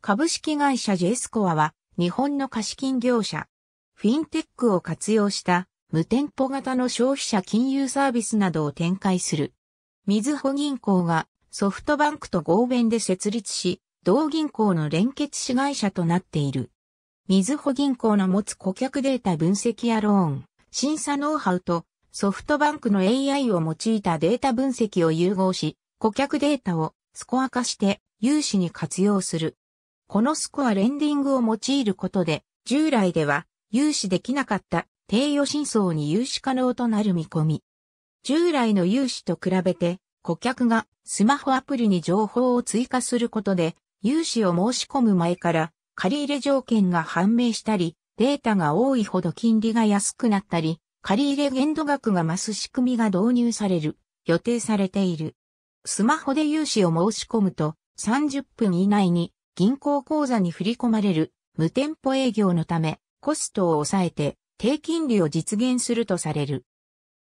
株式会社ジェスコアは日本の貸金業者。フィンテックを活用した無店舗型の消費者金融サービスなどを展開する。みずほ銀行がソフトバンクと合弁で設立し、同銀行の連結子会社となっている。みずほ銀行の持つ顧客データ分析やローン、審査ノウハウとソフトバンクの AI を用いたデータ分析を融合し、顧客データをスコア化して融資に活用する。このスコアレンディングを用いることで、従来では融資できなかった低予診層に融資可能となる見込み。従来の融資と比べて、顧客がスマホアプリに情報を追加することで、融資を申し込む前から借入条件が判明したり、データが多いほど金利が安くなったり、借入限度額が増す仕組みが導入される、予定されている。スマホで融資を申し込むと30分以内に銀行口座に振り込まれる無店舗営業のためコストを抑えて低金利を実現するとされる。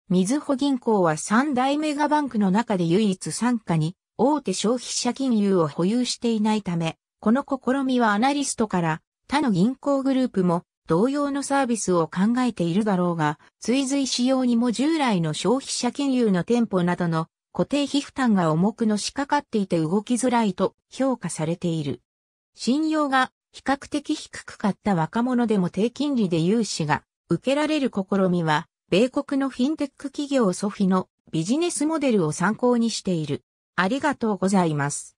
みずほ銀行は三大メガバンクの中で唯一参加に大手消費者金融を保有していないため、この試みはアナリストから他の銀行グループも同様のサービスを考えているだろうが、追随しようにも従来の消費者金融の店舗などの固定費負担が重くのしかかっていて動きづらいと評価されている。信用が比較的低かった若者でも低金利で融資が受けられる試みは、米国のフィンテック企業ソフィのビジネスモデルを参考にしている。ありがとうございます。